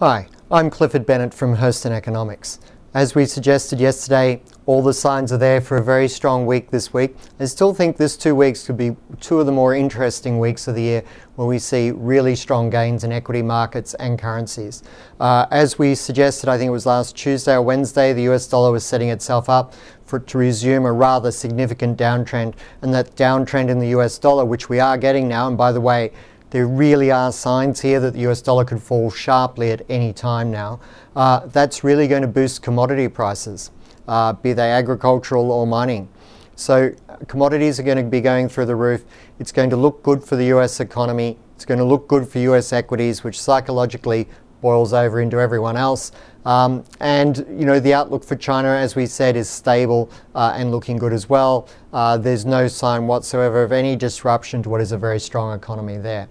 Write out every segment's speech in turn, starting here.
Hi, I'm Clifford Bennett from Hurston Economics. As we suggested yesterday, all the signs are there for a very strong week this week. I still think this two weeks could be two of the more interesting weeks of the year where we see really strong gains in equity markets and currencies. Uh, as we suggested, I think it was last Tuesday or Wednesday, the US dollar was setting itself up for it to resume a rather significant downtrend. And that downtrend in the US dollar, which we are getting now, and by the way, there really are signs here that the US dollar could fall sharply at any time now. Uh, that's really going to boost commodity prices, uh, be they agricultural or mining. So commodities are going to be going through the roof. It's going to look good for the US economy. It's going to look good for US equities, which psychologically boils over into everyone else. Um, and you know the outlook for China, as we said, is stable uh, and looking good as well. Uh, there's no sign whatsoever of any disruption to what is a very strong economy there.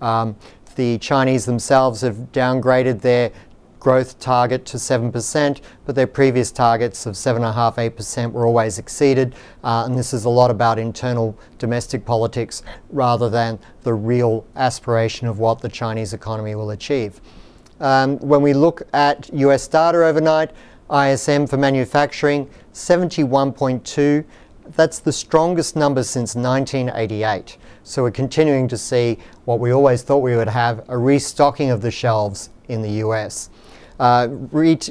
Um, the Chinese themselves have downgraded their growth target to 7%, but their previous targets of 7.5%, 8% were always exceeded. Uh, and this is a lot about internal domestic politics rather than the real aspiration of what the Chinese economy will achieve. Um, when we look at US data overnight, ISM for manufacturing, 71.2. That's the strongest number since 1988. So we're continuing to see what we always thought we would have, a restocking of the shelves in the US. Uh,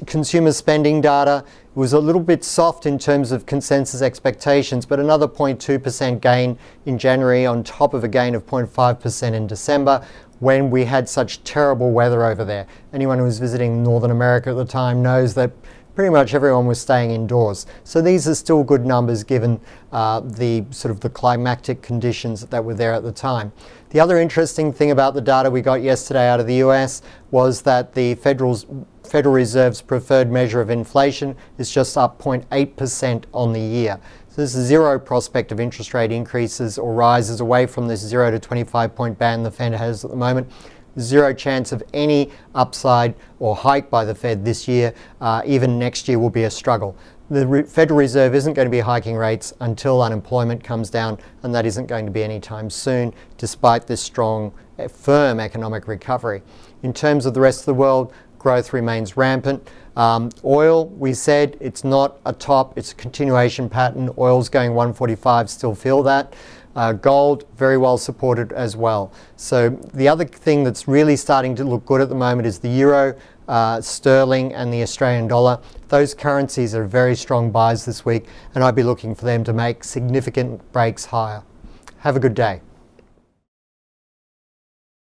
consumer spending data was a little bit soft in terms of consensus expectations, but another 0.2% gain in January on top of a gain of 0.5% in December when we had such terrible weather over there. Anyone who was visiting Northern America at the time knows that pretty much everyone was staying indoors. So these are still good numbers given uh, the sort of the climatic conditions that were there at the time. The other interesting thing about the data we got yesterday out of the US was that the federal Federal Reserve's preferred measure of inflation is just up 0.8% on the year. So this is zero prospect of interest rate increases or rises away from this 0 to 25 point band the Fed has at the moment. Zero chance of any upside or hike by the Fed this year. Uh, even next year will be a struggle the Federal Reserve isn't going to be hiking rates until unemployment comes down, and that isn't going to be anytime soon, despite this strong, eh, firm economic recovery. In terms of the rest of the world, growth remains rampant. Um, oil, we said it's not a top, it's a continuation pattern. Oil's going 145, still feel that. Uh, gold, very well supported as well. So the other thing that's really starting to look good at the moment is the euro, uh, sterling and the Australian dollar. Those currencies are very strong buys this week and I'd be looking for them to make significant breaks higher. Have a good day.